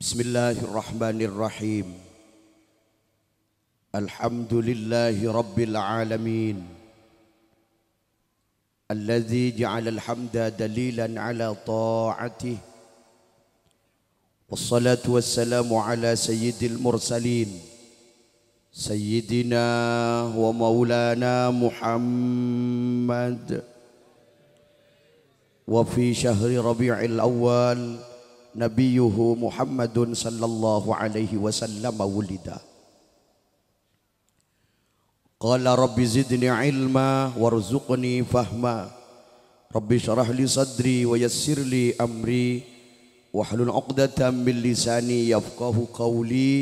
بسم الله الرحمن الرحيم الحمد لله رب العالمين الذي جعل الحمد دليلا على طاعته والصلاة والسلام على سيد المرسلين سيدنا ومولانا محمد وفي شهر ربيع الأول نبيه محمد صلى الله عليه وسلم ولد قال رب زدني علما وارزقني فهما رب اشرح لي صدري ويسر لي أمري واحلل عقدة من لساني يفقه قولي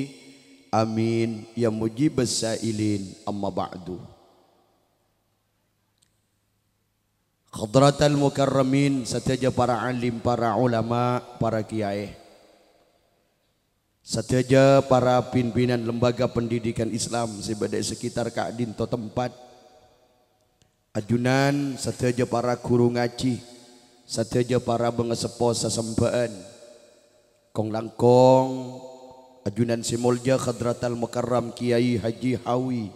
آمين يا مجيب السائلين أما بعد Khadratal Mukarramin Setiaja para alim, para ulama, para kiai Setiaja para pimpinan lembaga pendidikan Islam Sebagai sekitar Ka'din atau tempat Ajunan setiaja para guru ngaji Setiaja para bengesepo sesembaan Kong langkong Ajunan simulja khadratal mukarram kiai haji hawi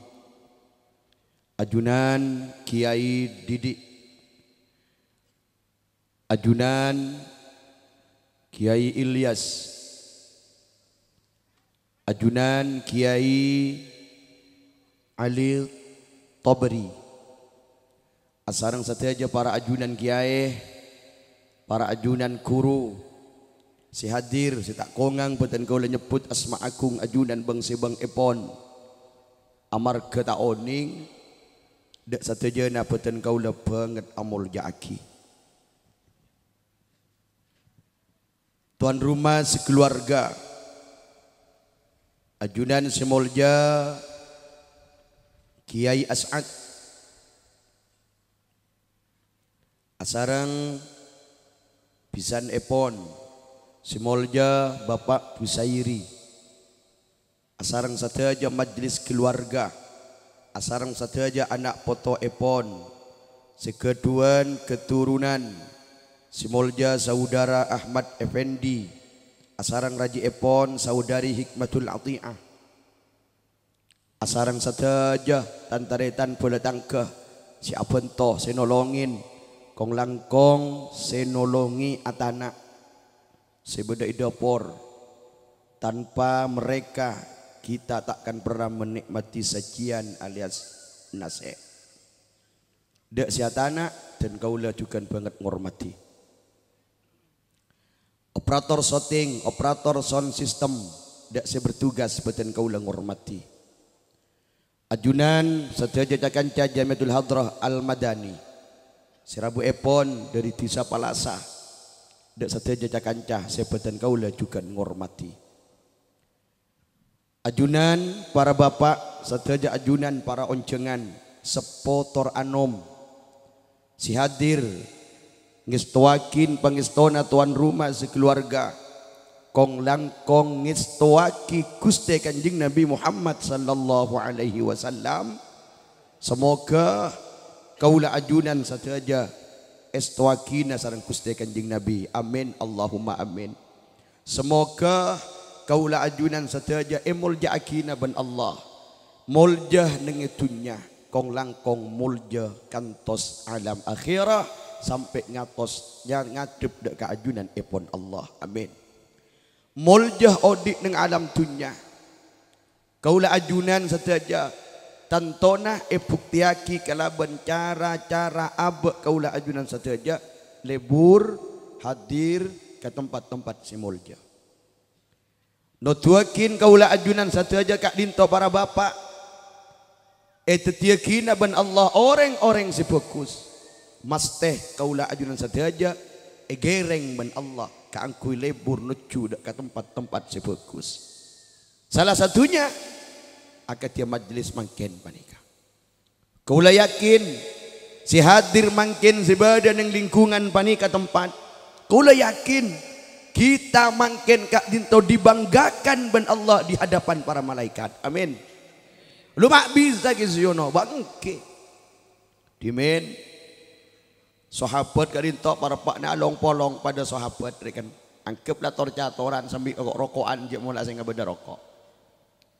Ajunan kiai didik ajunan Kiai Ilyas ajunan Kiai Ali Tobri, asarang saja para ajunan Kiai para ajunan guru si hadir si tak kongang beten kau nyebut asma agung ajunan bang bang epon amar ke tak oning dak saja na beten kau lebanget amul jaki ja tuan rumah sekeluarga ajunan semolja kiai as'ad asarang pisan epon semolja bapak pusairi asarang satu aja majlis keluarga asarang satu aja anak foto epon seketuan keturunan Simolja saudara Ahmad Effendi Asarang Raji Epon saudari Hikmatul Ati'ah Asarang saja tantaretan pula tangkah Si Abento senolongin Kong langkong senolongi atanak Sebeda idapor Tanpa mereka kita takkan pernah menikmati sajian alias nasihat Dek siatana dan kaulah juga banget menghormati operator shooting, operator sound system tidak saya bertugas beten kau lang hormati. Ajunan setia Jajakan Jamiatul hadroh Al Madani. Serabu Epon dari Tisa Palasa. tidak setia Jajakan Cah saya beten kau juga ngormati. Ajunan para bapak, setia ajunan para oncengan, sepotor anom. Si hadir ngistoakin pangistona tuan rumah sekeluarga kong langkong ngistoaki guste kanjing Nabi Muhammad sallallahu alaihi wasallam semoga kaula ajunan saja estoakina sarang guste kanjing Nabi amin Allahumma amin semoga kaula ajunan saja emulja eh, akina ban Allah muljah nengitunya kong langkong muljah kantos alam akhirah sampai ngatos ngadep dak keajunan epon eh, Allah amin Moljah odik neng alam dunia, kaulah ajunan saja tantona ebuktiaki eh, kala bencara cara abe kaulah ajunan saja lebur hadir ke tempat-tempat si moljah. Notuakin kaulah ajunan satu aja kak dinto para bapak. Eh tetiakin aban Allah orang-orang si fokus mas teh kaula ajunan sadaja egereng ban Allah kaangkui lebur nucu dak ke tempat-tempat sebagus salah satunya akan majlis mangken panika kaula yakin si hadir mangken badan yang lingkungan panika tempat kaula yakin kita mangken kak dinto dibanggakan men Allah di hadapan para malaikat amin lu mak bisa kisiono bangke dimen Sahabat karinto para pak long-polong pada sahabat rekan. Angkeplah torcatoran sambil rokok-rokokan je mula nggak beda rokok.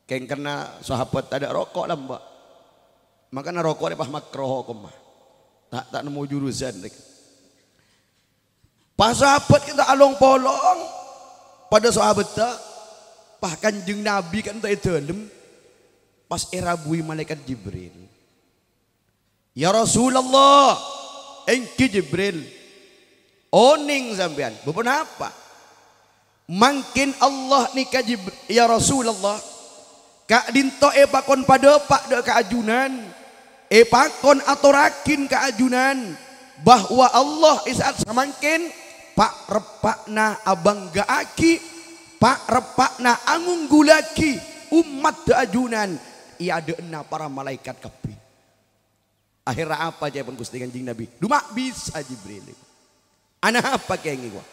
Keng kena sahabat ada rokok lah mbak. Makanya rokok dia makroh kumah. Tak tak nemu jurusan rekan. Pas sahabat kita along polong pada sahabat tak bahkan jeng Nabi kan tak dalam pas era bui malaikat Jibril. Ya Rasulullah, engki Jibril. Oning sampean. Bukan apa? Mangkin Allah nikah Jibril. Ya Rasulullah. Kak dinto epakon pada pak dek keajunan. Epakon atau rakin keajunan. Bahwa Allah isaat semangkin. Pak repakna abang gaaki. Pak repakna angung gulaki. Umat keajunan. Ia ada para malaikat kepik. Akhirnya apa aja pun gusti kanjing Nabi? Duma bisa Jibril. Anak apa kayak gua?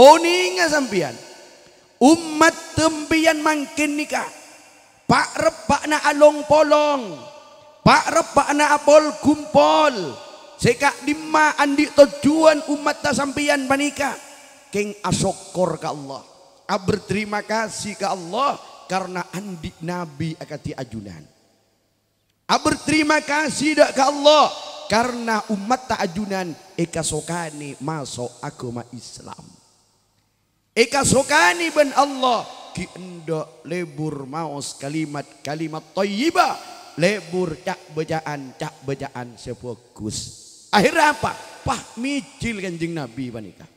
Oh ninga sampian. Umat tembian makin nikah. Pak repak na along polong. Pak repak na apol kumpol. Sekak dima andi tujuan umat ta sampian panika. keng asokor ka Allah. berterima kasih ka Allah karena andi Nabi akan diajunan. Ah, berterima kasih dak ke Allah karena umat ta'ajunan eka sokani masuk agama Islam. Eka sokani ben Allah ki endo lebur maos kalimat kalimat toyiba lebur cak bejaan cak bejaan sefokus. Akhirnya apa? Pah micil kanjeng Nabi panika.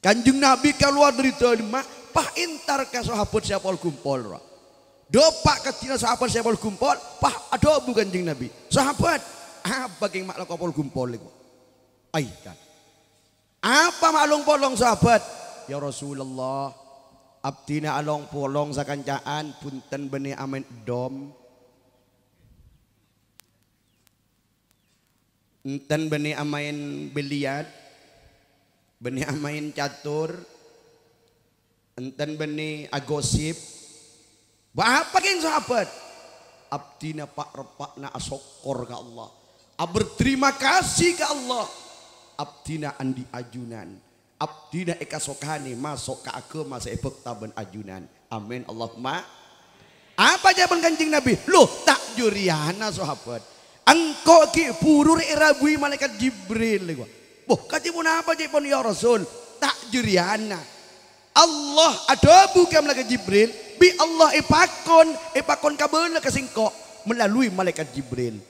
Kanjeng Nabi keluar dari tadi pah intar kasohaput siapa kumpol roh. Dopak ketina sahabat saya pol gumpol, pah ada bukan jeng Nabi. Sahabat, apa yang maklum pol gumpol itu? Aikan. Apa maklum polong sahabat? Ya Rasulullah, abdina along polong sakancaan punten beni amin dom. Enten beni amain beliat, beni amain catur, enten beni agosip, Bapak yang sahabat. Abdina pak repakna asokor ke Allah. Berterima kasih ke Allah. Abdina andi ajunan. Abdina eka sokane masuk ke masa seepek taban ajunan. Amin Allahumma. Apa jawaban kanjeng Nabi? Loh tak juriana sahabat. Engkau ki purur irabui malaikat Jibril. Boh kacimun apa jawaban ya Rasul? Tak juriana. Allah ada bukan melaga Jibril bi Allah ipakon ipakon kabeuna ka singko melalui malaikat Jibril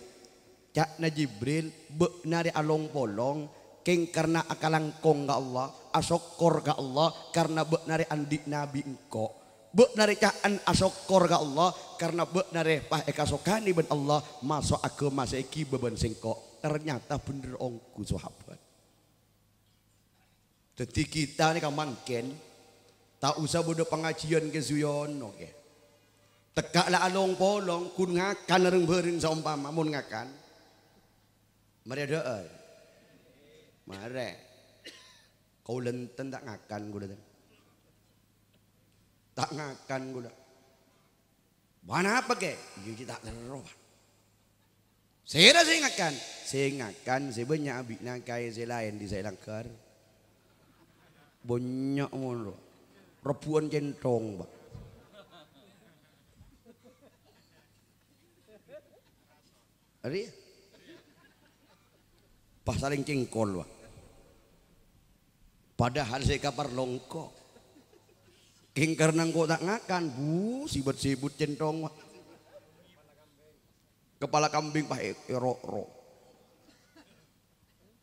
cakna Jibril beunari along polong keng karena akalangkong ka Allah asokor ga Allah karena beunari andik nabi engko beunari caan asokor ga Allah karena beunari pah ekasokani ben Allah masuk aku masih iki beban singko ternyata bener ongku sahabat jadi kita ini kan mangken Tak usah bodoh pengajian ke Zuyon, oke. Okay. lah along polong, kun ngakan reng berin saumpama, mun ngakan. Mereka doa. Eh. Mare. Kau lenten tak ngakan gula. Tak ngakan gula. Mana apa ke? Iya, iya tak terlalu. Saya dah saya ngakan. Saya ngakan, saya banyak abik nangkai, saya lain di saya langkar. Banyak munruh. Rebuan centong, Pak. Ari? Pas saling cengkol, Pak. Padahal saya kapar longko. King karena kok tak ngakan, bu, sibut-sibut centong, Pak. Kepala kambing, Pak, ero-ero.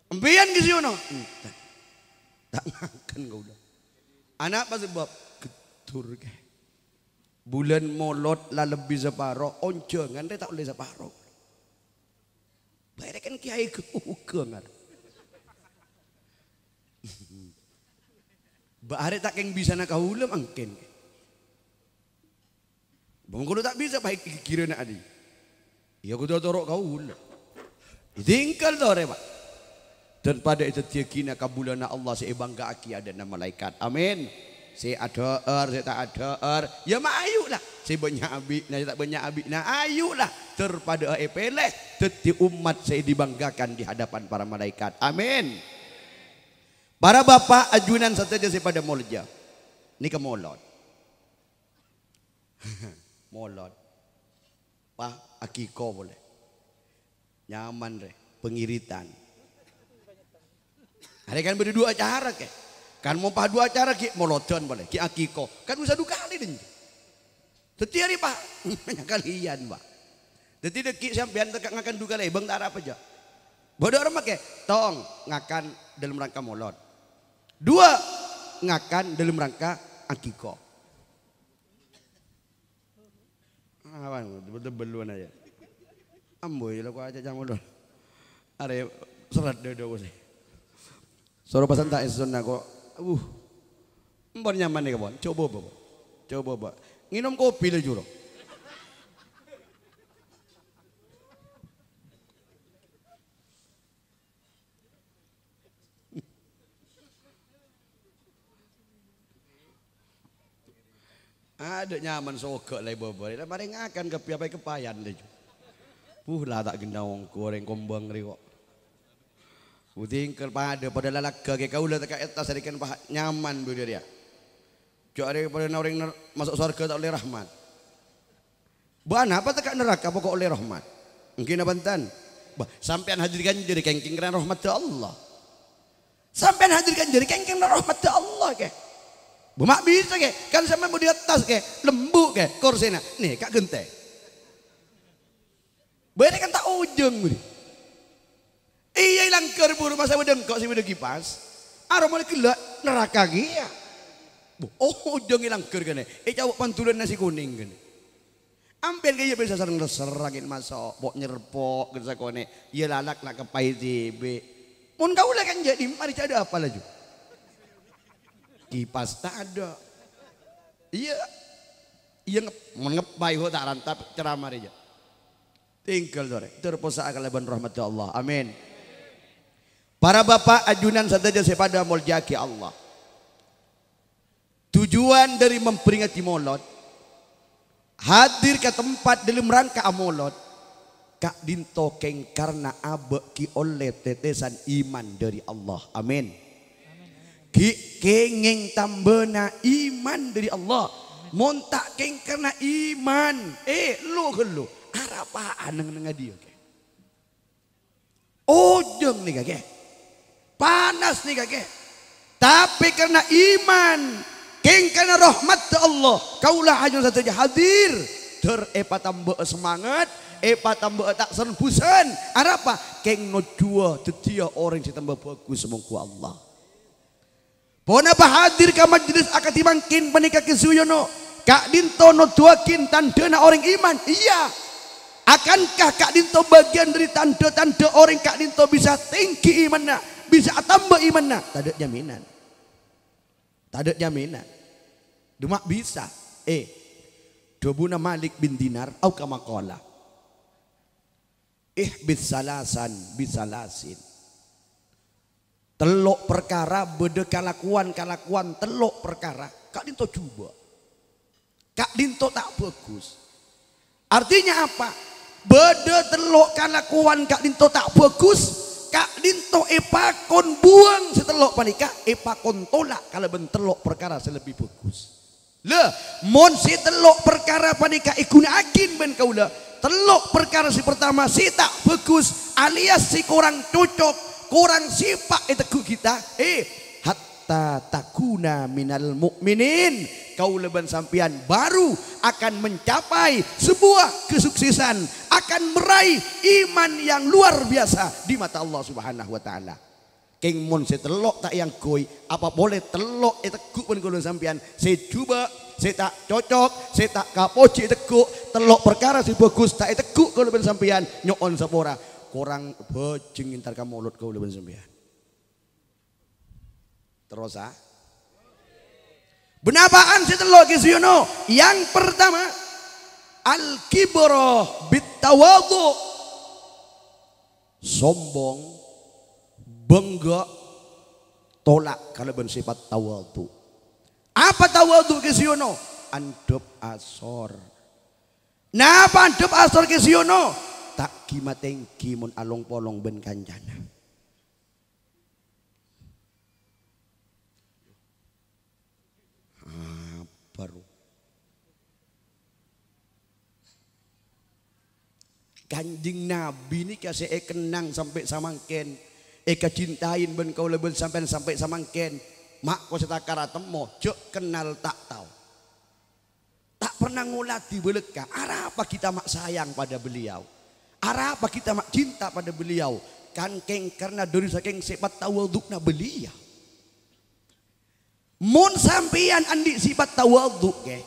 E, Empian ke siyono. Hmm, tak, makan kau dah. Anak pasti buat getur ke. Bulan molot la lebih separoh onjo ngan tak boleh separoh. Baiklah kan kiai ke uke ngan. Bahar tak keng bisa nak kau kahulam angken. Bungkulu tak bisa baik kira nak adi. Ia ya, aku tu torok kahulam. Tinggal tu pak. dan pada itu kina kabulana Allah saya bangga aki ada nama malaikat amin saya ada er saya tak ada er ya mak ayu lah saya banyak abi nah saya tak banyak abi nah ayu lah terpada Epeles, peleh teti umat saya dibanggakan di hadapan para malaikat amin para bapak ajunan saja saya pada molja ini ke molot molot pak akiko boleh nyaman deh, pengiritan ada kan beda dua acara ke. Kan mau dua acara ki moloton boleh, ki akiko. Kan bisa dua kali deh. Tetapi hari pak, banyak kalian pak. dek ki sampean tegak ngakan dua kali, bang darah apa aja. Bodoh orang pakai tong ngakan dalam rangka molot. Dua ngakan dalam rangka akiko. Apa? Betul-betul aja. Amboi ya, lah kau aja jangan molot. Ada serat dua sih Soro pasan tak esun nako. Uh. Mbon nyaman nih kawan. Coba bawa. Coba bawa. Nginom kopi lah juro. Ada nyaman sogok lah bawa. Lah mari ngakan kepayan lah. Puh lah tak gendawong goreng kombang ri kok. Udingkel pada pada kau ke kaula tak eta sarikan pahat nyaman beliau dia. Jauh ada pada orang masuk surga tak oleh rahmat. Bukan apa tak neraka pokok oleh rahmat. Mungkin apa entan? Sampai hadirkan jadi kengking kerana rahmat Allah. Sampai hadirkan jadi kengking kerana rahmat Allah ke. Bumak bisa ke, kan sampai mau di atas ke, lembu ke, nak? Nih kak gente. Beri kan tak ujung ibu rumah saya sih udah kipas. Aroma gelak neraka kia. Iya. Oh, ujung ilang ker kene. E cawok pantulan nasi kuning gini. Ambil kaya bisa sering terserangin angin masuk, pok nyerpok gersa kone. Ya lalak nak kepai tibe. Mun kau lah kan jadi mari ada apa lagi? Kipas tak ada. Iya. Iya mengepai kok tak rantap ceramah aja. Tinggal sore. Terposa akan leban rahmat ya Allah. Amin. Para bapak ajunan saja sepada moljaki Allah. Tujuan dari memperingati Maulid hadir ke tempat dalam rangka Maulid kak dintokeng karena abe ki oleh tetesan iman dari Allah. Amin. Ki kengeng tambena iman dari Allah. Montak keng karena iman. Eh lu ke lu. Arapaan dengan dia. Ojeng nih kakek. Panas nih kakek. Tapi karena iman, keng karena rahmat Allah, kaulah hanya satu hadir. Ter epa eh, tambah semangat, epa eh, tambah tak serbusan. Arapa? King nojua tetia orang yang tambah bagus semangku Allah. apa hadir ke majlis akan iman menikah panika kisuyono. Kak Dinto nodua kin tandana orang iman. Iya, Akankah Kak Dinto bagian dari tanda-tanda orang Kak Dinto bisa tinggi imannya? bisa tambah iman Tak ada jaminan. Tak ada jaminan. Cuma bisa. Eh, dobuna Malik bin Dinar au Eh, bisa Eh bisalasan bisalasin. Telok perkara beda kalakuan kalakuan telok perkara. Kak Dinto coba. Kak Dinto tak bagus. Artinya apa? Beda telok kalakuan Kak Dinto tak bagus Kak dinto epakon buang setelok panika epakon tolak kalau bentelok perkara selebih bagus. Le, mon si telok perkara panika igunakin ben kaula. Telok perkara si pertama si tak bagus alias si kurang cocok, kurang sipak itu kita. Eh, hatta takuna minal mukminin kau leban sampian baru akan mencapai sebuah kesuksesan akan meraih iman yang luar biasa di mata Allah Subhanahu wa taala king mun se telok tak yang koi apa boleh telok itu eh, tekuk pun kulun sampian se coba se tak cocok se tak kapoci eh, tekuk telok perkara si bagus tak eh, tekuk kulun sampian Nyokon sapora kurang bojeng intar kau leban sampian Rosa. Benapaan psikologis you know? Yang pertama, al-kibro bitawadu. Sombong, bengga, tolak kalau bersifat tawadu. Apa tawadu Siono? Andep asor. apa andep asor Siono? Tak kimateng kimun along polong ben kanjana. baru. Kanjeng Nabi ini kasih e kenang sampai samangken. Eka eh cintain ben kau lebih sampai sampai samangken. Mak kau setakara temo, cok kenal tak tahu. Tak pernah ngulati beleka. Arah apa kita mak sayang pada beliau? Arah apa kita mak cinta pada beliau? Kan keng karena dari saking sepat tawadukna beliau. Mun sampian andi sifat tawadhu ke.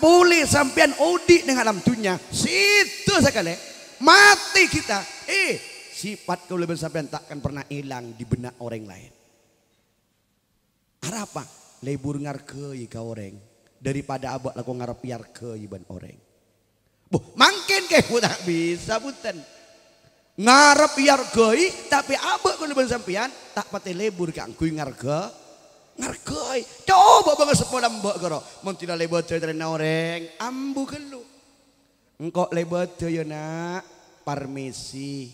boleh sampian odi dengan alam dunia. Situ sekali. Mati kita. Eh, sifat kelebihan sampian takkan pernah hilang di benak orang lain. apa? lebur ngarkei ka orang daripada abak laku ngarep piar iban orang. Buh, mungkin ke pun tak bisa buten Ngarep piar tapi abak kelebihan sampian tak pati lebur ke angkui ngarga ngargoy. Coba bang sepolam mbak karo. Mentila lebat dari noreng. Ambu kelu. Engkau lebat ya nak. Parmesi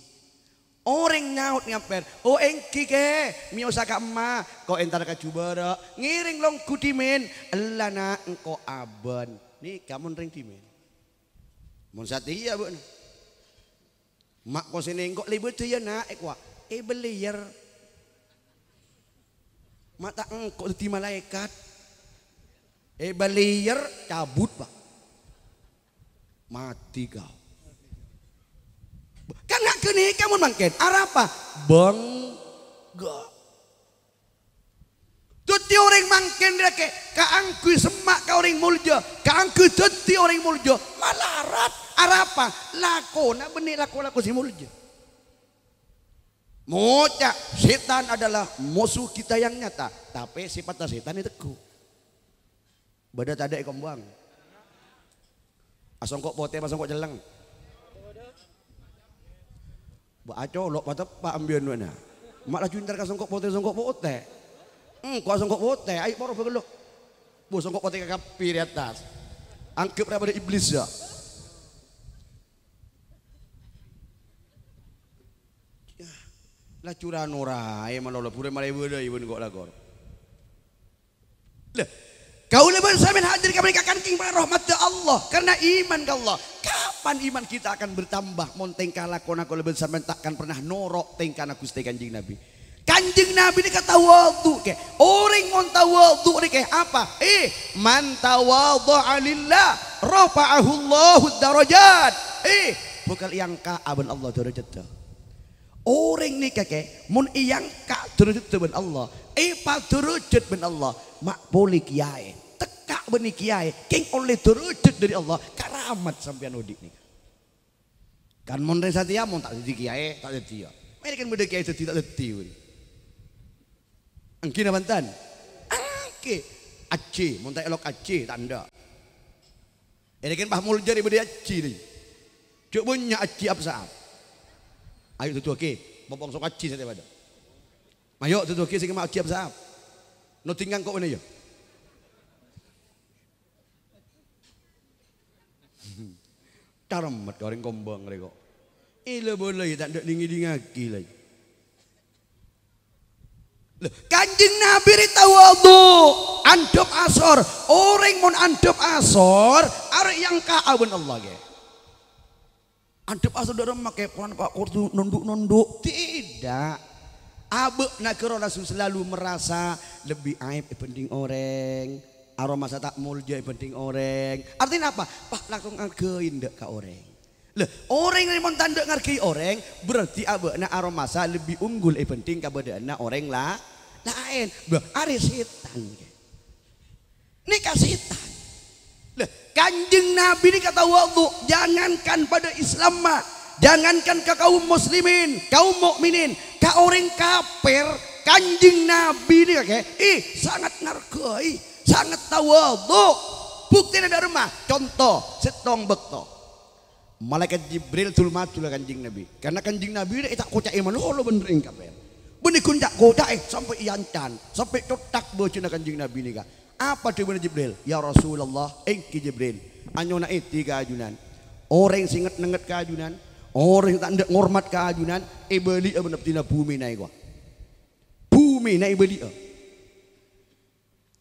Orang nyaut nyamper Oh engki ke, mio saka emma, kau entar kajubara, ngiring long kudimen, elana engko aban. Nih kamu nering dimen. Mun satria bu. Mak kau sini engko libet ya nak, ekwa, eh, e eh, mata engkau di malaikat eba eh, layer cabut pak mati kau kan nggak kamu mangken arapa bang gak Tuti orang mangken dia ke kaangku semak ka orang mulja kaangku tuti orang mulja malarat arapa lako nak benih lako lako si mulja Muda, setan adalah musuh kita yang nyata. Tapi sifat setan itu ku. Beda tadi kombang. Asong kok pote, asong kok jeleng. aco acolok, patah pak ambian mana. Mak laju ntar kasong kok pote, asong kok pote. Hmm, kok asong kok pote, ayo poro begelok. Bu, asong kok pote kakak di atas. Angkep pada iblis ya. La curan ora ai malola pure male ibu ibun gok lagor. Lah, kau lebih samin hadir kami kakan king pada rahmat Allah karena iman ke Allah. Kapan iman kita akan bertambah monteng kala kona kau leban samin takkan pernah norok tengkana Gusti Kanjeng Nabi. Kanjeng Nabi ini kata wadu ke. Orang mon tawadu ini ke apa? Eh, man tawadu alillah rafa'ahu Allahu darajat. Eh, bukan yang ka abun Allah darajat dah. Orang ni kakek, mun iyang kak turujud ben Allah, ipa turujud ben Allah, mak boleh kiai, tekak beni kiai, king oleh turujud dari Allah, karamat sampean udik nih. Kan mun satya mun tak jadi kiai, tak jadi ya. Mereka kan muda kiai jadi tak jadi. Angkina bantan, angke, aci, mun tak elok aci, tanda. Ini kan pahmul jari beri Aceh ni. Cuk punya aci apa saat. Ayo tutuake, bopong sok aji sate pada. Mayo nah, tutuake sih kemau siap saap. No tinggang kok ini ya. Taremet orang kombang rek kok. Ile boleh tak ada tinggi dingaki lagi. lagi. kanjeng Nabi rita ritawadu andop asor orang mau andop asor arek yang kaabun Allah ya. Adep ah saudara memakai pelan Pak Kurtu nunduk-nunduk. Tidak. Abe nakiro langsung selalu merasa lebih aib penting orang. Aroma saya tak mulja penting orang. Artinya apa? Pak langsung ngargain dek ka orang. Lah, orang yang mau tanda ngargai orang berarti abe nak aroma saya lebih unggul eh penting kepada na orang lah lain. Bah, ada setan. Nikah setan. Kanjeng Nabi ini kata wudhu, jangankan pada Islam mah, jangankan ke kaum muslimin, kaum mukminin, ke orang kafir, kanjeng Nabi ini kayak, ih sangat ngargai, sangat tawadhu. Bukti dari rumah. Contoh, setong bekto. Malaikat Jibril tulmatul kanjeng Nabi. Karena kanjeng Nabi ini tak kocak iman, oh lo bener kafir. Benih kun tak kocak eh sampai iancan, sampai cotak bocina kanjeng Nabi ini kak. Apa dewe Jibril? Ya Rasulullah, engki Jibril. Anyona iti kajunan. Orang singet nenget kajunan, orang tak ndak ngormat kajunan, e eh beli e tina bumi naik gua. Bumi naik beli e.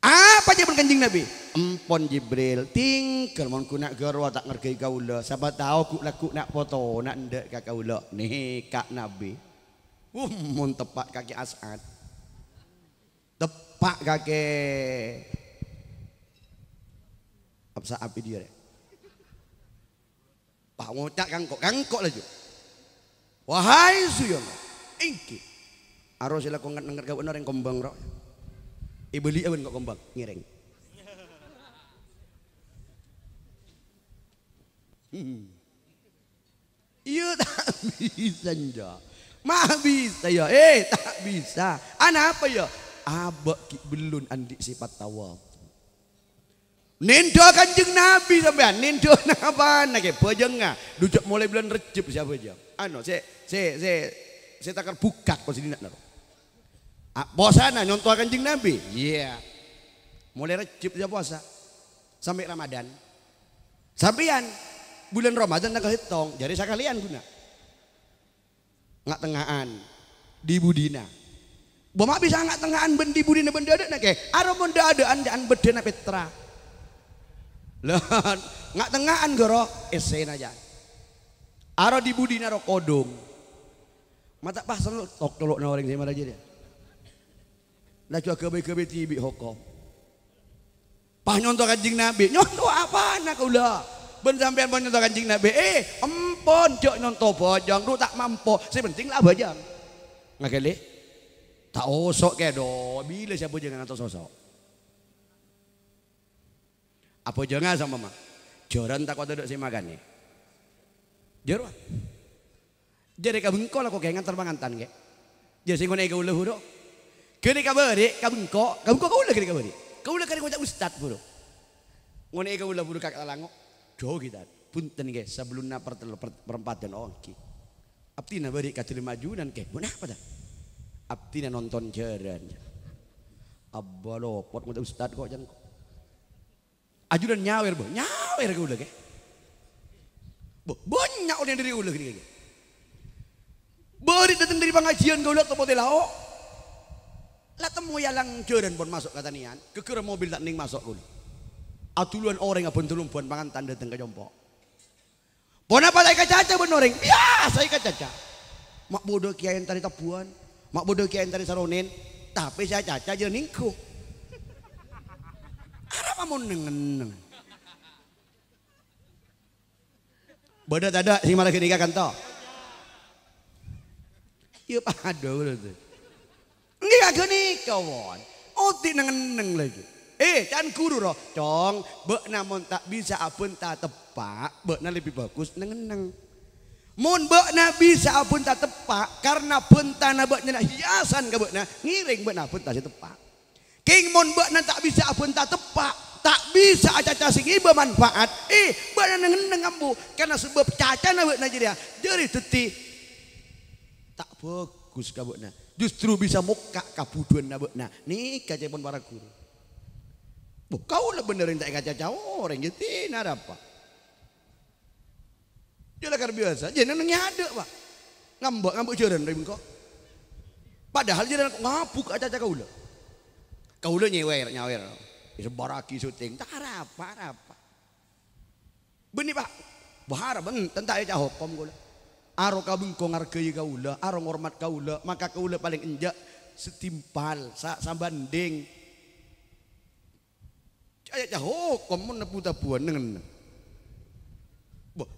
Apa jawaban kanjeng Nabi? Empon Jibril, tinggal mon ku garwa gerwa tak ngergai kaula. Sapa tahu ku laku nak foto nak ndak ka kaula. Nih kak Nabi. Uh, mun tepak kaki As'ad. tepat kaki apa saat dia rek? Pak ngocak kangkok, kangkok lagi. Wahai suyama, ingki. Aro sila kau ngat nengar kawan orang kombang rok. Ibeli awan kok kombang, ngiring. Hmm. Iya tak bisa nja. Mah bisa ya. Eh tak bisa. Anak apa ya? Abak ki andik sifat tawab. Nindo kanjeng Nabi sampean, nindo napa nake bojongnya. Ah. Dujak mulai bulan Recep siapa aja. Ano, se se se saya takar buka pos ini nak Ah, bosana nyontoh kanjeng Nabi. Iya. Yeah. Mulai Recep siapa puasa sampai Ramadan. Sampean bulan Ramadan nak hitung. jadi sekalian guna. Nggak tengahan di Budina. Bapak bisa nggak tengahan bendi Budina benda ada nake. Aro benda adaan jangan berdena Petra. Lah, nggak tengahan goro, esen aja. Aro di budi naro kodong. Mata pas lu tok tolok na orang zaman aja dia. Lah cua kebe kebe tibi hokom. Pah nyontok kanjing nabi, nyontok apa anak udah. Ben sampean pun nyontok kanjing nabi, eh empon cok nyontok bojong, lu tak mampu. Si penting lah bojong. Nggak kali? Tak osok kedo, bila siapa jangan atau sosok. Apa jangan sama mama? Joran tak kau duduk sih makan nih. Jero? Jadi kabengko lah kok kayak terbang mangantan kayak. Jadi sing ngene kau huruk. Kene kabari kabengko, kabengko kau kene kabari. Kau kene kau ustad bro. Ngene kau buruk kakak langok. Jauh kita. Punten kayak sebelum na perempatan orang ki. Abtina bari maju dan kayak. Mana apa dah? Abtina nonton jaran. Abah lopot ngene ustad kau jangan Ajudan nyawer, bu. Nyawer ke udah ke? Bo, banyak orang dari udah gini. Beri datang dari pengajian kau lihat tempat lao. Lah temu ya lang jaran pun masuk kata nian. Kekira mobil tak ning masuk kau. Atuluan ah, orang yang pun tulung pun pangan tanda ke jompok. Pon apa saya kacaca pun orang? Ya saya kacaca. Mak bodoh kiai yang tadi tapuan. Mak bodoh kiai yang tadi saronin. Tapi saya caca jalan ningku lamun nengeneng Bodoh ada si malah nikah kan toh. Iya pak aduh tuh. Enggak kagak nikah won. Oti oh, nengen neng lagi. Eh, kan guru roh, cong, bek namun tak bisa apun tak tepak, bek lebih bagus nengeneng. Mun bek na bisa apun tak tepak, karena bentana bek na hiasan ke bek na, ngiring bek na pun tak tepak. King mun bek na tak bisa apun tak tepak, bisa aca-aca sing bermanfaat eh badan ngambu karena sebab caca nawe najeria, ya. jadi teti tak bagus kabutna justru bisa muka kabuduan nabutna nih kaca pun para guru Buh, kau lah benerin tak kaca jauh oh, orang gitu nada apa dia lah biasa jadi nengnya ada pak ngambek ngambek curan dari kok padahal jadi kok ngabuk aca kau lah kau lah nyewer nyawer sebaraki syuting tak harap beni pak berharap tentang aja ya, hukum gula aro kabengkong hargai kaula aro ngormat kaula maka kaula paling enjak setimpal sa sambanding aja aja hukum menepu tapuan dengan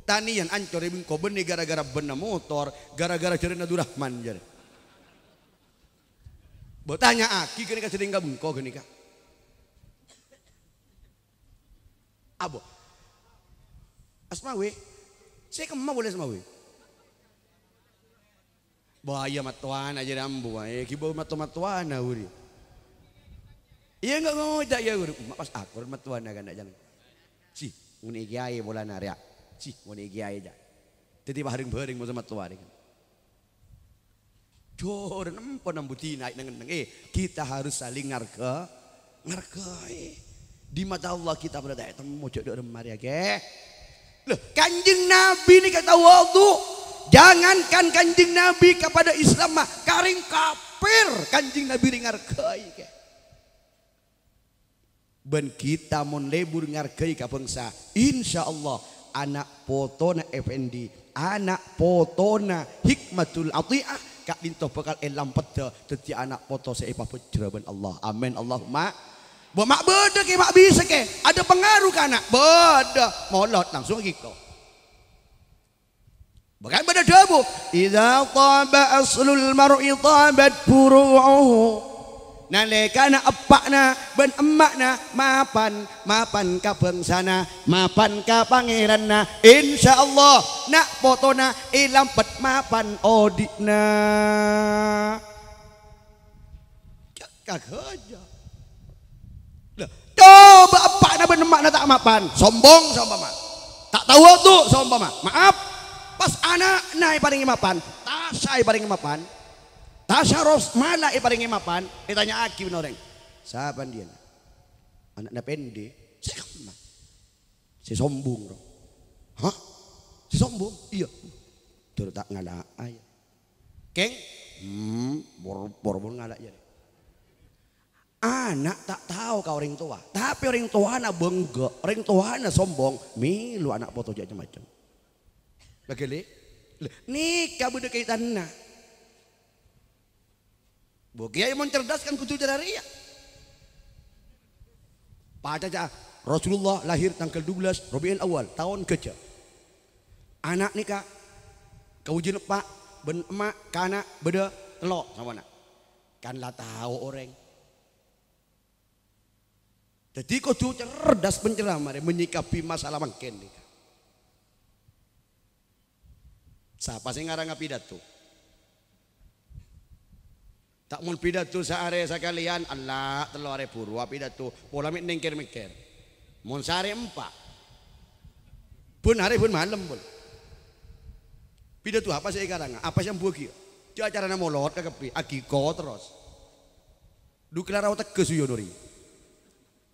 tanian ancur ibing ya, kau beni gara-gara bena motor gara-gara cerita durahman jadi Bo tanya aki kene ka sering kabengko kene ka. Apa? Asmawi. Saya kemah boleh asmawi. Bahaya matuan aja rambu. Eh, kibau matu matuan nah Iya enggak mau tak ya uri. Pas akur matuan agak nak jalan. Si, uni kiai bola naria. Ya. Si, uni kiai aja. Titi baharing baharing mau sama tua kan. Jor nempon nambuti naik nengen eh kita harus saling ngarga ngargai. Di mata Allah kita berada itu mojok dok mari ge. Loh, kanjeng Nabi ni kata wudhu. Jangankan kanjeng Nabi kepada Islam mah karing kafir kanjeng Nabi ringar ngargai ge. Ben kita mon lebur ngargai ka bangsa. Insyaallah anak potona Effendi, anak potona hikmatul atiah kak lintuh bakal elam peda dadi anak foto seipa pejeraban Allah amin Allahumma Bo mak beda ke mak bisa ke? Ada pengaruh ke anak? Beda. Molot langsung gitu. Bukan beda dabu. Idza taba aslul mar'i tabat furu'uhu. Nalekana epakna ben emakna mapan mapan ka bangsana mapan ka pangeranna insyaallah nak potona pet mapan odikna. Kagak aja. Coba empat na benemak na tak mapan. Sombong sompama. Tak tahu tu sompama. Maaf. Pas anak naik paling imapan. Tasha paling imapan. Tasha Ros mana paling mapan. Ditanya aki orang, Saban dia. Anak pendek, pende. Sekma. Si sombong ro. Hah? Si sombong? Iya. Terus tak ngalak ayah. Keng? Hmm, bor-bor ngalak jadi. Ya, Anak tak tahu kau orang tua. Tapi orang tua anak bengga. Orang tua anak sombong. Milu anak foto aja macam. Bagi li? Nikah budak kita anak. Bu kiai mencerdaskan kutu jararia. Pada Rasulullah lahir tanggal 12 Rabiul Awal tahun keja. Anak nikah kau jenis pak ben emak kana beda telo sama anak. Kan lah tahu orang. Jadi kudu cerdas penceramah menyikapi masalah mangken. Siapa sih ngarang pidato? Tak mau pidato seare sekalian Allah telu are purwa pidato pola mik nengker-mengker. Mun sare empat. Pun hari pun malam pun. Pidato apa sih karang? Apa sih mbuki? Di acara molot kakepi, agiko terus. Duklara otak kesuyo nuri.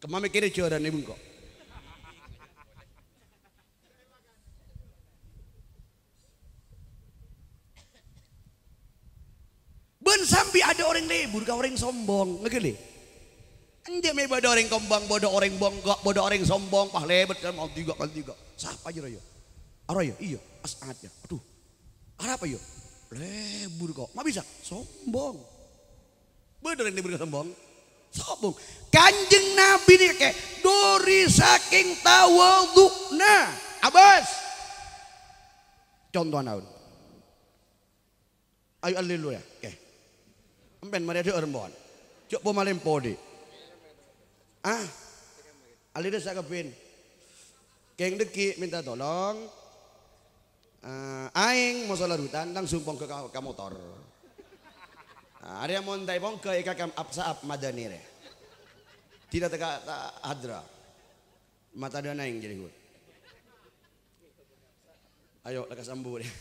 Kemame kene jarane kok. Ben sampai ada orang lebur ka orang sombong, Ngegeli. Ende me bodo orang kembang, bodo orang bonggok, bodo orang sombong, pah lebet kan mau tiga kan tiga. Sapa aja ya? Ara ya? Iya, anget ya. Aduh. Ara apa ya? Lebur kok. Ma bisa, sombong. Bodo orang lebur sombong. Sobong. Kanjeng Nabi ini kayak dori saking tawadukna. Abas. Contoh naon. Ayo alilu ya. Oke. Ampen mari ada remboan. Cuk pemalim podi. Ah. Alilu sakepin. Keng deki minta tolong. Uh, aing mau sholat hutan langsung pong ke, ke motor ada yang mau ndai bong ikakam apsaap madani reh, Tidak teka hadra. Mata dana yang jadi gue. Ayo lekas ambu deh.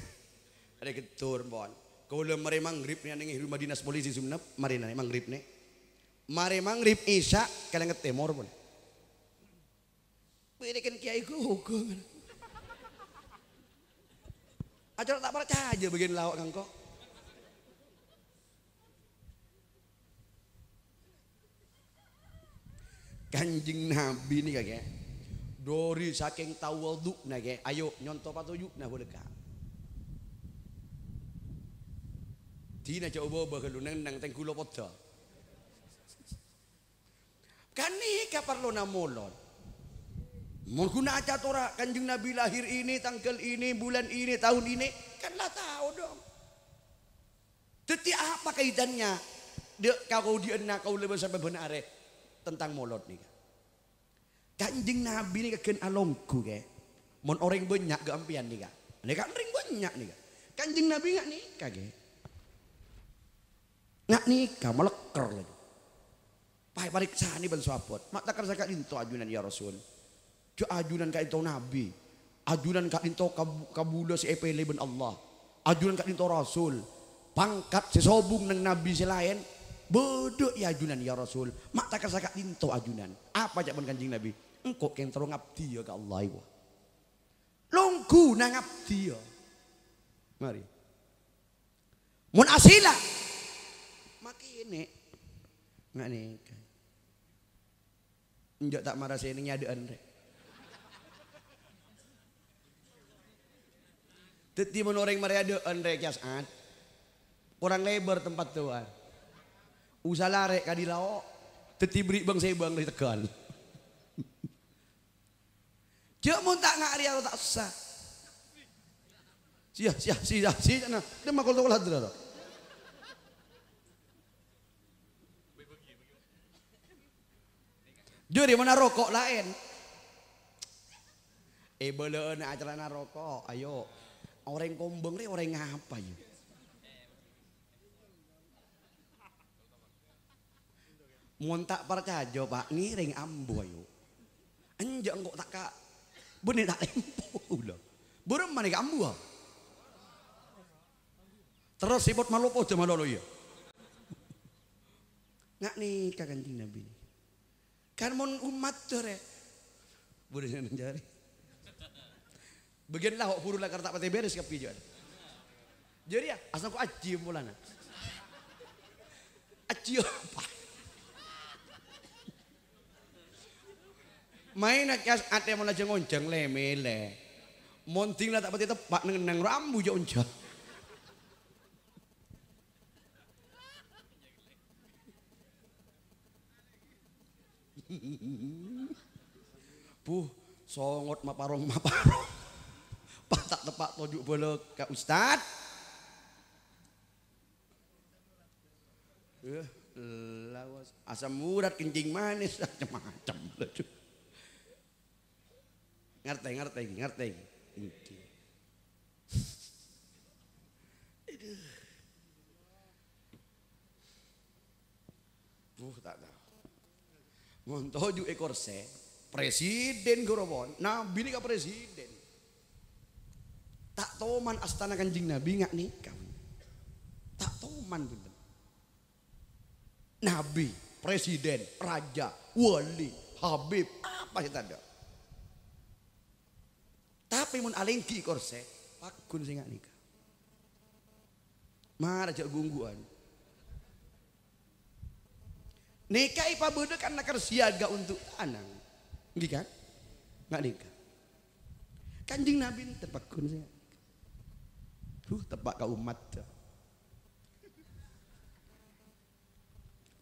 Ada ketur bon. Kalau mari mangrib nih aneh rumah dinas polisi sumna mari nih mangrib nih. Mari mangrib isya kalian ketemor pun. Pirikan kiai ku hukum. Ajar tak percaya aja bagian lawak kangkok. Kanjeng Nabi nih kaya Dori saking tawadhu nah kakek. Ayo nyontoh patuju nah bolehkah. Tina coba bagalunan nang teng kula kan padha. Kani ka perlu namulon. Mun kuna acatora kanjeng Nabi lahir ini, tanggal ini, bulan ini, tahun ini, kanlah tahu dong. Teti apa kaitannya? Dia kau dia nak kau lebih sampai benar eh tentang mulut nih. Kanjeng Nabi nih kan alongku ke. Mon orang banyak gak ampian nih kak. Nih kan banyak nih kak. Kanjeng Nabi nggak nikah ke. nggak nikah meleker lagi. Pai balik sani ben suapot. Mak takar sakat itu ajunan ya Rasul. Cu ajunan ka itu Nabi. Ajunan kak itu kabula si epele ben Allah. Ajunan kak itu Rasul. Pangkat sesobung nang Nabi selain bodoh ya ajunan ya Rasul mak tak kesakak lintu ajunan apa jak pun kanjeng Nabi engkau kentro ngabdi ya ke Allah ibu longgu nang abdi ya mari mun asila ini nggak nikah Njok tak marah saya sini nyadaan rek. Teti menoreng ada Andre kiasat. Kurang lebar tempat tuan usah larek ka dilao oh. teti beri bang sebang di tekan Jamun tak ngari atau tak susah. Siap siap siap sia nah dia makul tokol hadra. Juri mana rokok lain. Eh beuleun acara rokok, ayo. Orang kumbang ni orang ngapa yuk. Mun tak percaya pak, ni ring ambo yo. Anjak engkau tak kak, bener tak lempo udah. Burem mana kak ambo? Ah? Terus sibut malupo cuma dulu ya. Nak nih kaganti nabi ini. Kan mun umat tuh re. Burem mencari. Bagian lah, puru lah karena tak pati beres kepi jual. Jadi ya, asal aku aji mulana. Aji apa? Main aja ate mau aja ngonjang le mele. Monting lah tak pati tepak neng neng rambu jo ya onjang. Bu, songot maparong maparong. tak tepak tojuk bola ke ustad. Eh, lawas asam urat kencing manis macam-macam lah ngerti ngerti ngerti ngerti Buh tak tahu. Mun ekor se, presiden gorobon, nabi ini presiden. Tak man astana kanjing nabi nggak nikah. Tak man bener. Nabi, presiden, raja, wali, habib, apa sih tadi? api mun aling di korse pakun sing nikah marah jak gungguan nikah ipa bodoh karena kersiaga untuk anang nggih kan nggak nikah kanjing nabi terpakun sing huh tepak ka umat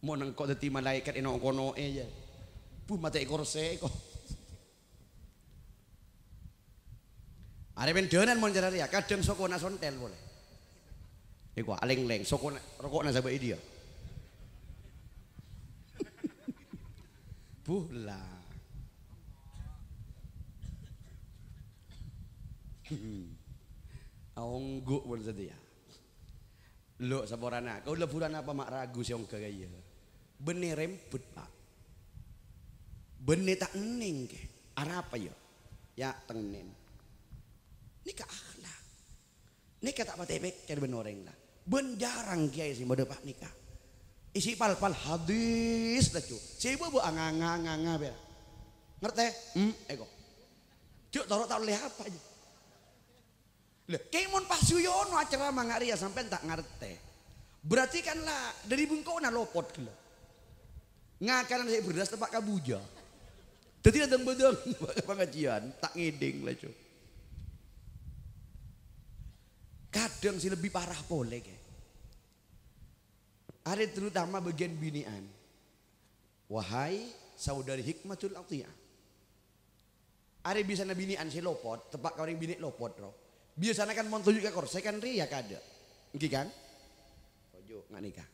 mau nengkok dadi malaikat eno kono e ya bu mate korse kok Arep donan mon jararia, ya, kadang sokona sontel boleh. Iku aling-ling ah, sokona rokokna sampai dia. Buhla. Hmm. Ah, ongguk pun sedia. Ya. Lo saborana, kau leburan apa mak ragu siong kagaya. Benih rempet pak. Benih tak ening ke. Arah apa ya? Ya tengnen. Ini ke Nikah Ini kata apa cari benoreng lah. Benjarang kiai sih mode pak nikah. Isi pal pal hadis lah cu. Si ibu bu anganga anganga bela. Ngerti? Hmm, ego. Cuk taruh taruh lihat apa aja. Lah, kemon pasuyono acara mangaria sampai tak ngerti. Berarti kan lah dari bungkona lopot kelo. Ngakaran saya berdas tempat kabuja. Jadi ada bedeng pengajian tak ngeding lah cuy. kadang sih lebih parah boleh, ya. Ada terutama bagian binian. Wahai saudari hikmatul atiyah. Ada bisa na binian si lopot, tempat kau bini lopot roh. Biasanya kan mau tunjuk ke saya kan ria kada. Iki kan? Ojo nggak nikah.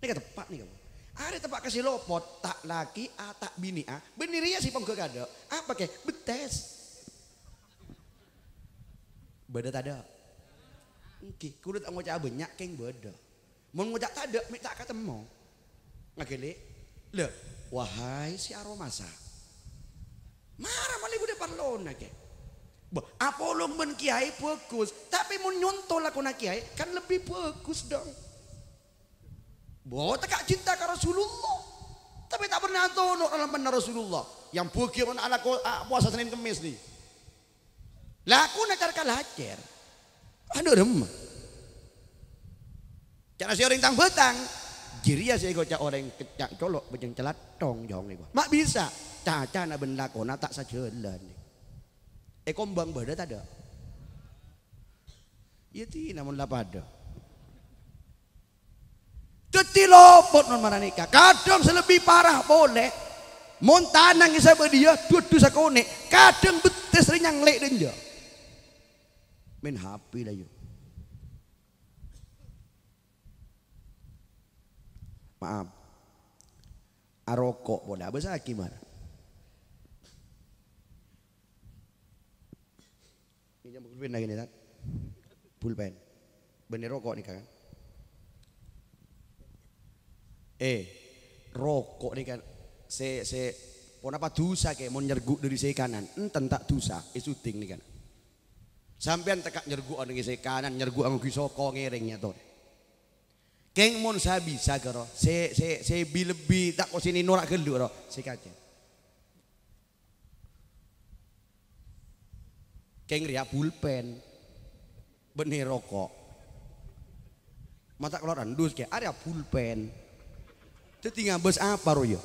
Ini tepat nih kamu. Ada tempat kasih lopot, tak laki, a, ah, tak bini a. Bener ria ya sih pemke kada. Apa ke? Betes. tak ada. Iki kudu tak ngocak banyak keng beda. Mau ngucap tak ada, minta ketemu. Ngakili, le, wahai si aromasa. Marah malah gue depan lo nake. Ya? Apa lo men kiai bagus, tapi mau nyontol aku nak kiai kan lebih bagus dong. Bo tak cinta ke Rasulullah, tapi tak pernah tahu no dalam benar Rasulullah. Yang bagi anak ah, puasa Senin Kemis nih. Lah aku nak cari kalajer. Aduh dem. Cara si orang tang betang. Jiria si gocak orang kecak colok bejeng celat tong jong ego. Mak bisa. Caca na benda kona tak sajalan. Eko eh, mbang beda tak ada. Ya ti namun lah pada. Teti lopot non mana nikah. Kadang selebih parah boleh. Montanang isa berdia, dua sakone. Kadang betes renyang lek denja main HP lah yuk. Maaf. Arokok apa sih Kimar? Ini yang pulpen lagi nih, kan? pulpen. Bener rokok nih kan? Eh, rokok nih kan? Se se pon apa dosa kayak mau nyerguk dari saya kanan, enten tak dosa, eh syuting nih kan? Sampean tekak nyergu orang kisi kanan, nyergu orang kisah kau ngeringnya tuh. Keng mon sabi sagaro, se se se bi lebih tak kau sini norak gelu ro, kaca. Keng ria pulpen, benih rokok. Mata keluaran dus. kayak area pulpen. jadi bus apa royo?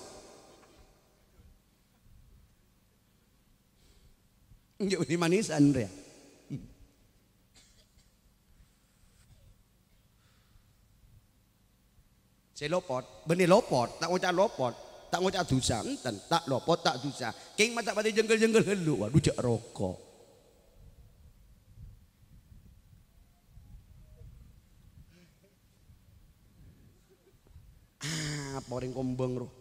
Ya? Enggak manis Andrea. Saya lopot, benih lopot, tak ngocak lopot, tak ngocak dosa, enten, tak lopot, tak dosa. King mata pada jenggel-jenggel helu, waduh jak rokok. Ah, poring kombeng roh.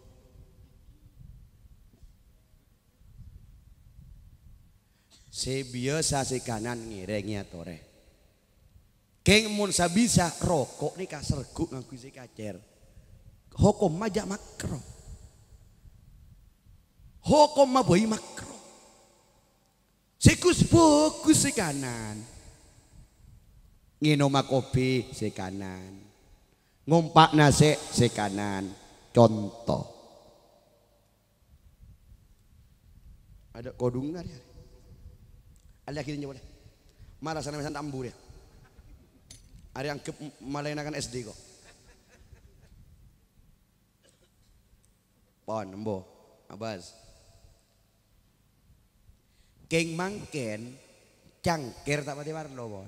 Sebiasa si kanan ngirengnya toreh. Keng mun sabisa rokok nih kaserguk nganggu si kacer. Hukum majak makro. Hukum maboi makro. Sikus fokus si kanan. Nginoma kopi si kanan. Ngumpak nasi si kanan. Contoh. Ada kodungar ya. Ada akhirnya boleh. Marah sana misalnya tambur ya. Ada yang malainakan SD kok. Pon, embo, abas. Nah, keng mangken cangkir tak pati warno pon.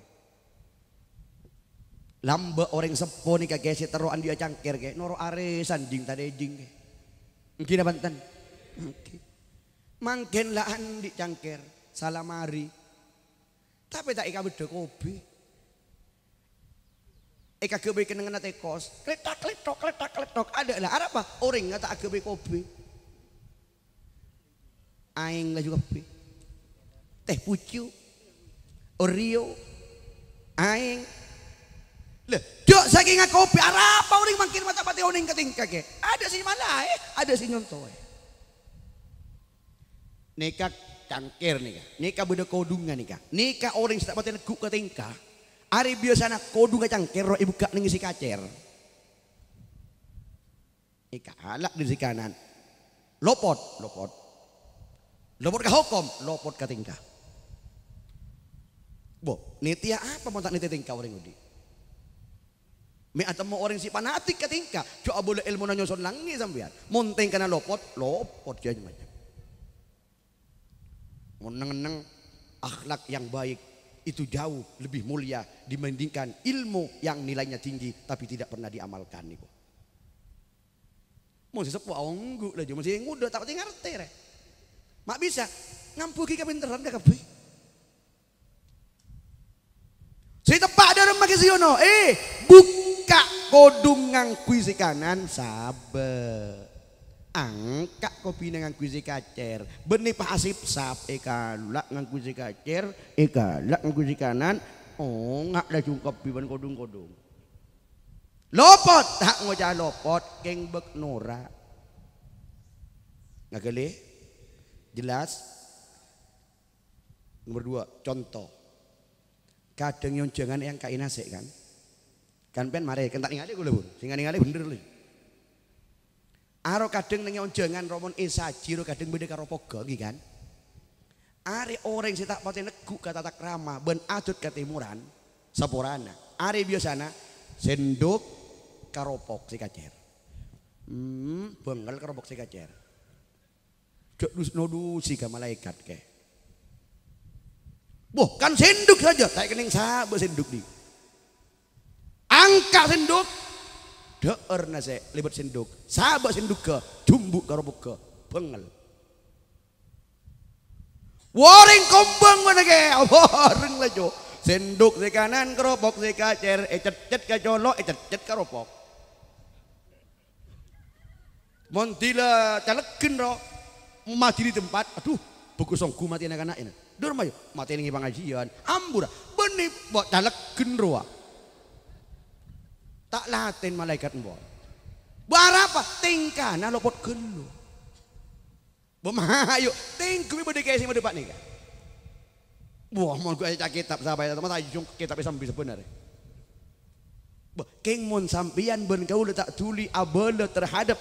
Lambe orang sepo nih kagak si teruan dia cangkir kayak noro are sanjing tadi jing. Mungkin banten. Okay. Mangken lah andi cangkir salamari. Tapi tak ika beda kopi. Eka eh, kebe kena ngena teh kos. kletok, kletok kletok, kletok. Ada lah Arab mah orang oh, tak akebe kopi. Aing lah juga kopi. Teh pucu. Oreo. Aing. Lah, dok saking kopi Arab apa? orang makin mata pati orang ketingka ke. Ada si mana eh? Ada si nyontoh eh. Neka kanker nika. Neka beda kodungan nika. Neka orang tak pati neguk ketingka. Ari biasana kodu kacang kero ibu kak nengisi kacer. Ika alak di si kanan. Lopot, lopot. Lopot ke hukum, lopot ke tingkah. Bo, nitia apa mau tak nitia tingkah orang ini? Mi atau mau orang si fanatik ke tingkah. Coba boleh ilmu nanyoson langit sambian. Monteng karena lopot, lopot kayaknya macam. Meneng-neng akhlak yang baik itu jauh lebih mulia dibandingkan ilmu yang nilainya tinggi tapi tidak pernah diamalkan niku. Mau sesepu onggu lah cuma ngudo tak takut ngerti rek. Mak bisa ngampuki kepinteran gak kabeh. Si tepak darem maki siono, eh buka kodungan kuisi kanan sabar angkak kopi dengan kuisi kacer benih pak asip sap dengan eh, kuisi kacer dengan eh, kuisi kanan oh ngak lajung cukup biban kodung kodung lopot tak ngocah lopot keng bek nora ngakeli jelas nomor dua contoh kadang yang jangan yang kainase kan kan pen mare kentak ningali gue lebur ingat ningali bener lagi Aro kadeng ning onjangan romon insajiro e. kadang beda karo pogo iki kan. Ari orang si tak pati negu kata tak rama ben adut ketimuran sepurana. Ari biasana sendok karopok si kacer. Hmm, bengal karopok si kacer. Dok dus nodu si malaikat ke. Boh, kan sendok saja, tak kening sabuk sendok nih. Angkat sendok, deur nase libet sinduk sabak sinduk ke jumbu karo buka pengel waring kombang mana ke waring lejo sinduk di kanan keropok di kacer eh cet ke colok eh cet keropok montila calekin ro mati di tempat aduh buku songku mati anak-anak ini dur mayu mati ini pengajian ambur benih buat calekin roa Tak latin malaikat mbok. Barapa tingkah na pot kelu. Bemahayu tingkah ibu dikai sing mendepak nih. Buah mau gue cak kitab sahabat teman saya jung kitab Islam bisa benar. King mun sampian ben kau letak tuli abele terhadap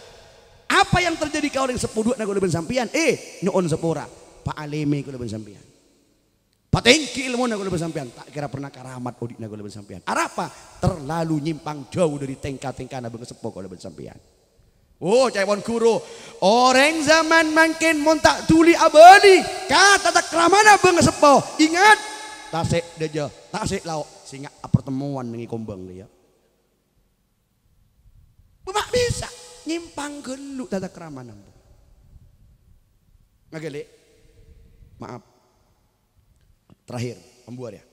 apa yang terjadi kau yang sepuluh nak ben sampian eh nyuon sepura pak Alemi kau ben sampian Patengki ilmu na kalau sampean. Tak kira pernah karamat odik na kalau sampean. Arapa terlalu nyimpang jauh dari tengka-tengka na sepok kalau sampean. Oh cewon guru. Orang zaman makin montak tuli abadi. Kata tak keramana bang sepok. Ingat. Tasik deja. Tasik lauk. Sehingga pertemuan dengan kumbang dia. Bumak bisa. Nyimpang geluk tata keramana. Nggak Maaf Terakhir, pembuar ya.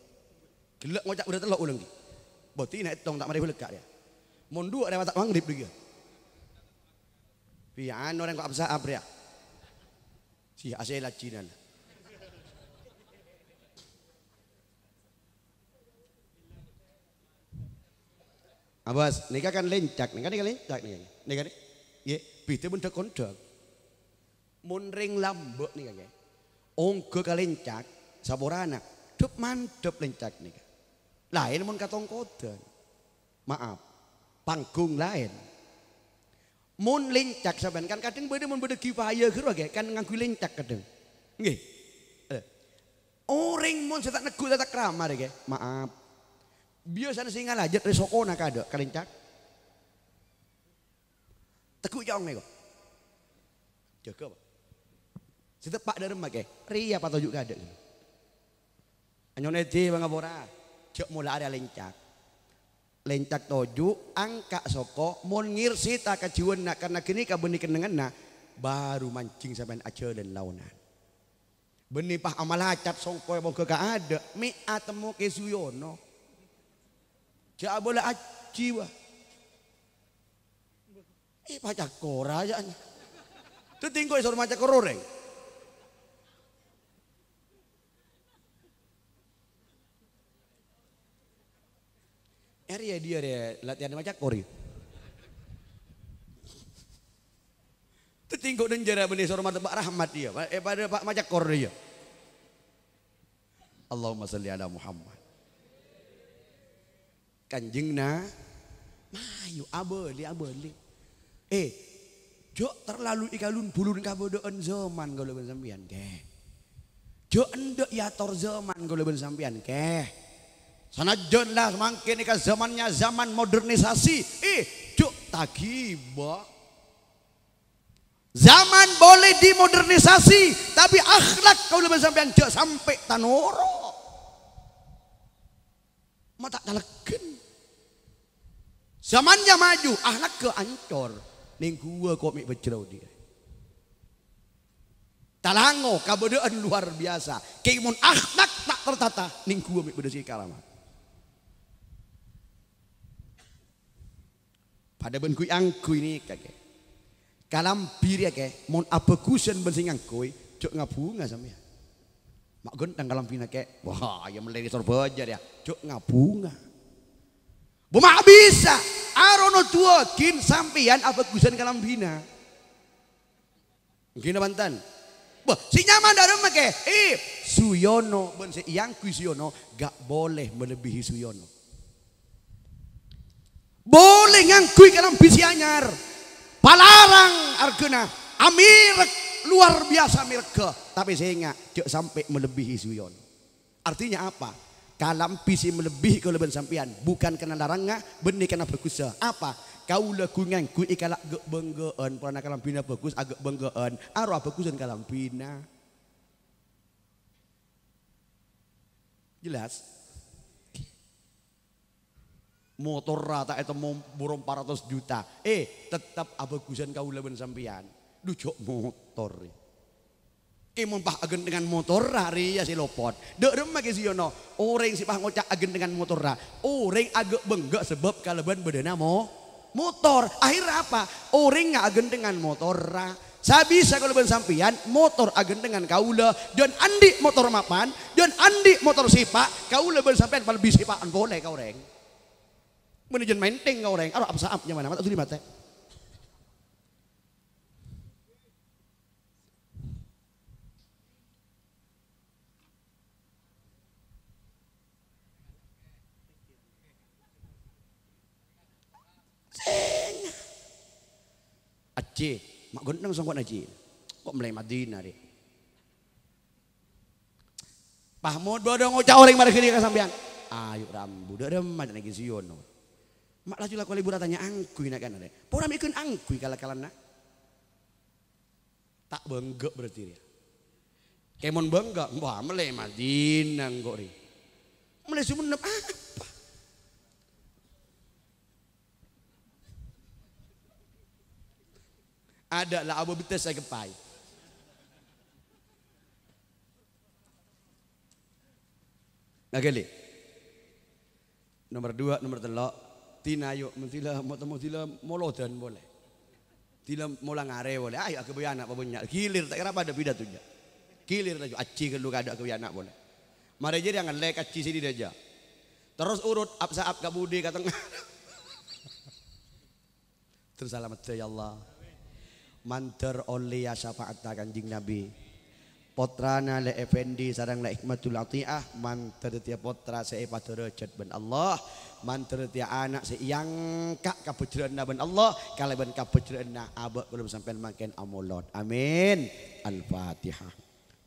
Gelak ngocak udah telok ulang. Boti nek tong tak mari lekak ya. Mundu ada matak maghrib lagi. Pian orang kok absa ya, Si asela Cina. Abas, ah, nikah kan lencak, nikah nikah lencak nikah. Nikah nih. Ye, pite pun kondak. Mun ring lambek nikah ya. Ongko kalencak, Sapurana. Dup mandep lencak nih. Lain mun katong koden. Maaf. Panggung lain. Mun lincak saban kan kadang beda mun beda kipaya kira kan nganggu lincak kadang. Nggih. Eh. Orang mun setak negu setak kramar ge. Maaf. Biasanya singa lajat resokona kado kalincak. Teguk jong nego. Jaga apa? Setepak dari ya, Ria apa tujuk kada. Anyone di bang abora. Cek mula ada lencak. Lencak toju angka soko mon ngirsita kajiwen nak karena kini kabeni kenengan nak baru mancing sampean aja dan launan. Beni pah amalacap acat songkoy bong keka ada mi atemu ke suyono. Cak bola aciwa. Eh pacak korayanya. Tu tinggal sorma cak kororeng. Eri ya dia deh latihan macam kori. Tetingkok dan jarak benih sormat Pak Rahmat dia, eh pada Pak macam kori dia. Allahumma salli ala Muhammad. Kanjengna mayu abeli abeli. Eh, jok terlalu ikalun bulun kabodoan zaman kalau sampean keh. Jok endok ya tor zaman kalau sampean keh. Sana lah mungkin nika zamannya zaman modernisasi. Ih, cuk kibah. Zaman boleh dimodernisasi, tapi akhlak kau lebih yang jauh sampai tanoro. Mata taleken. Zamannya maju, akhlak ke ancor. Ning gua kok mik bejrau dia. Talango kabodean luar biasa. Keimun akhlak tak tertata ning gua mik bedes karamat. Pada ben kui angku ini kake. Kalam piri kakek mon apa kusen ben sing angkui, cok ngabunga ya Mak gendang kalam pina kakek wah ya meleri sorbaja ya cok ngabunga. Bumak bisa, arono tuakin sampingan apa kusen kalam pina. Gini bantan, Bah, si nyaman dari make. Eh, Suyono, ben si yang Suyono gak boleh melebihi Suyono boleh ngangkui kalam bisi anyar palarang argena Amir luar biasa mirke tapi saya tidak sampai melebihi suyon artinya apa kalam bisi melebihi kelebihan ben sampean bukan kena larangnya benih kena berkusa apa kau lagu ngangkui kalau agak banggaan pernah kalam pina bagus agak banggaan arwah bagusan kalam pina jelas motor rata mau burung 400 juta. Eh, tetap abagusan kaula ben sampean. Dujok motor. Ki eh, pah agen dengan motor hari ya si lopot. Dek rumah ke siyono, orang si pah ngocak agen dengan motor rah Orang agak benggak sebab kalaban bedana mo motor. akhir apa? Orang nggak agen dengan motor saya bisa kalau ben sampian motor agen dengan kaula dan andi motor mapan dan andi motor sipak kaula ben sampean lebih pak boleh kau reng. Manajemen menteng kau orang, apa saab nyaman amat atau di mata. Aji, mak gunung songkok aji. Kok mulai Madinah deh. Pahmud bodoh ngocak orang marah kiri kasambian. Ayo rambu derem macam lagi siun. Mak laju laku libur tanya angkui nak kan ada. Poram ikun angkui kala kalana. Tak bangga berarti dia. Kemon bangga, wah mele Madinah kok ri. Mele Sumenep apa? Ada lah abu betes saya kepai. Nah kali. Nomor dua, nomor telok tinayo mentila molo dan boleh tila mola ngare boleh ayo aku anak apa banyak gilir tak kira pada bidat tuja gilir aja aci kelu ada aku anak boleh mari jadi jangan lek aci sini aja terus urut absa saap budi ka terus salamat ya Allah mantar oleh syafaat jing Nabi potrana le effendi sarang le ikmatul atiah man tertia potra se patore cet ben Allah man tertia anak se yang kak kapucreunna ben Allah kalau kaleben kapucreunna abek belum sampai makan amolot amin al fatihah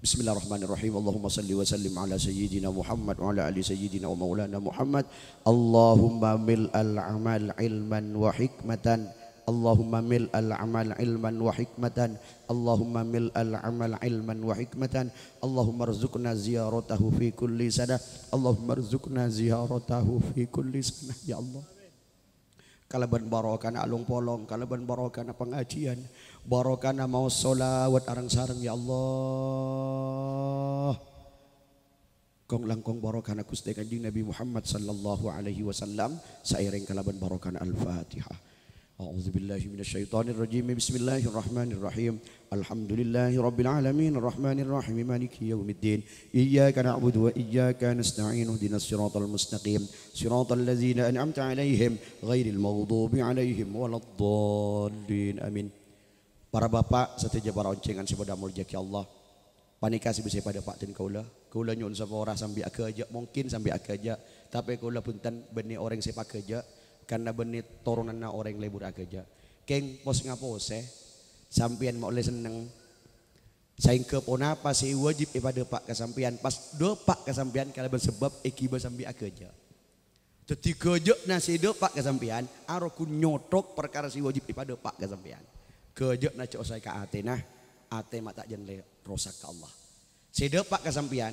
بسم الله الرحمن الرحيم اللهم صل وسلم على سيدنا محمد وعلى ال سيدنا ومولانا محمد اللهم ملء العمل علما وحكمه اللهم ملء العمل علما وحكمه اللهم ملء العمل علما وحكمه اللهم ارزقنا زيارته في كل سنه اللهم ارزقنا زيارته في كل سنه يا الله kalaban barokana alung polong kalaban barokana pengajian barokana mau solawat arang sarang ya Allah kong langkong barokana Gusti Kanjeng Nabi Muhammad sallallahu alaihi wasallam sairing kalaban barokana al-Fatihah أعوذ بالله من الشيطان الرجيم بسم الله الرحمن الرحيم الحمد لله رب العالمين الرحمن الرحيم مالك يوم الدين إياك نعبد وإياك نستعين اهدنا الصراط المستقيم صراط الذين أنعمت عليهم غير المغضوب عليهم ولا الضالين آمين Para bapak setuju para oncengan sepeda muljaki Allah Panikah sih bisa pada pak tin kaula Kaula nyun sama orang sambil aja Mungkin sambil aja Tapi kaula punten benih orang sepak kerja karena benit turunan orang yang lebur aja keng pos ngapose eh. sampian mau le seneng saing apa sih wajib ibadah pak kesampian pas dopak kesampian kalau bersebab ikiba sampi aja Ketika jok nasi do pak kesampian, aroku nyotok perkara si wajib ibadah pak kesampian. Kejok na cok saya ke ate nah, ate tak jenle rosak ke Allah. Si do pak kesampian,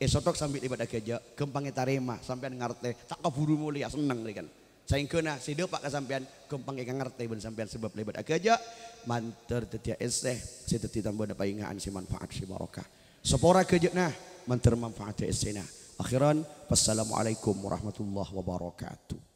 esotok sambil ibadah aja, kempangnya tarima, sampean ngarte, tak keburu mulia ya, seneng ya, kan. Saing kena sidup pak kesampian kumpang ikan ngerti pun sampian sebab lebat aku aja mantar tetia eseh, si tetia tambah dapat ingaan si manfaat si barokah. Sepora kejut nah mantar manfaat eseh nah. Akhiran, Assalamualaikum warahmatullahi wabarakatuh.